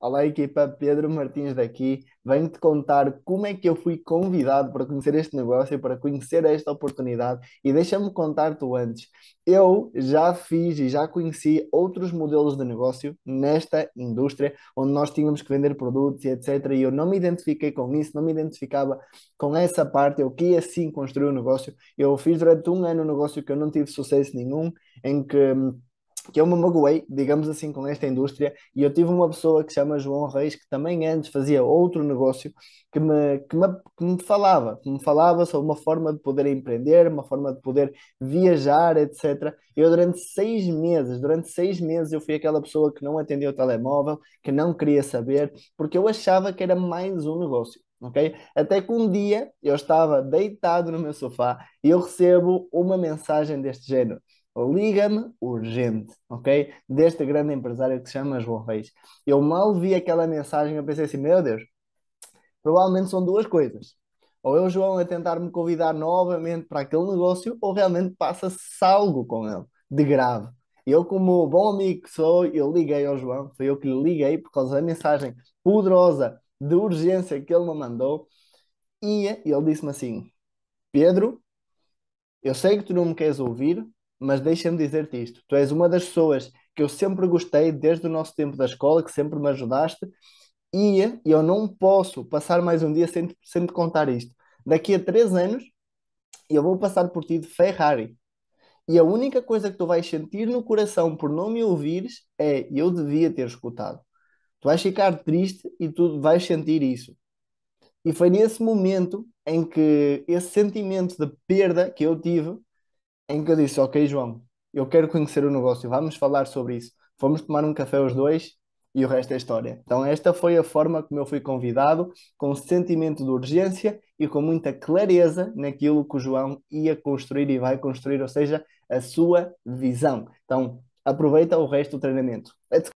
Olá, equipa. Pedro Martins daqui. Venho-te contar como é que eu fui convidado para conhecer este negócio, para conhecer esta oportunidade. E deixa-me contar-te antes. Eu já fiz e já conheci outros modelos de negócio nesta indústria, onde nós tínhamos que vender produtos e etc. E eu não me identifiquei com isso, não me identificava com essa parte. Eu queria sim construir um negócio. Eu fiz durante um ano um negócio que eu não tive sucesso nenhum, em que hum, que eu me magoei, digamos assim, com esta indústria, e eu tive uma pessoa que se chama João Reis, que também antes fazia outro negócio, que me, que me, que me falava, que me falava sobre uma forma de poder empreender, uma forma de poder viajar, etc. Eu durante seis meses, durante seis meses eu fui aquela pessoa que não atendeu o telemóvel, que não queria saber, porque eu achava que era mais um negócio. Okay? Até que um dia eu estava deitado no meu sofá e eu recebo uma mensagem deste género liga-me urgente, ok? Desta grande empresária que se chama João Reis. Eu mal vi aquela mensagem, eu pensei assim, meu Deus, provavelmente são duas coisas. Ou é o João a tentar me convidar novamente para aquele negócio, ou realmente passa-se algo com ele, de grave. Eu, como bom amigo que sou, eu liguei ao João, foi eu que lhe liguei por causa da mensagem poderosa de urgência que ele me mandou, e ele disse-me assim, Pedro, eu sei que tu não me queres ouvir, mas deixa-me dizer-te isto: tu és uma das pessoas que eu sempre gostei desde o nosso tempo da escola, que sempre me ajudaste, e eu não posso passar mais um dia sem, te, sem te contar isto. Daqui a três anos, eu vou passar por ti de Ferrari. E a única coisa que tu vais sentir no coração por não me ouvires é eu devia ter escutado. Tu vais ficar triste e tu vais sentir isso. E foi nesse momento em que esse sentimento de perda que eu tive em que eu disse: Ok, João, eu quero conhecer o negócio, vamos falar sobre isso. Fomos tomar um café os dois e o resto é história. Então, esta foi a forma como eu fui convidado, com sentimento de urgência e com muita clareza naquilo que o João ia construir e vai construir, ou seja, a sua visão. Então, aproveita o resto do treinamento. Let's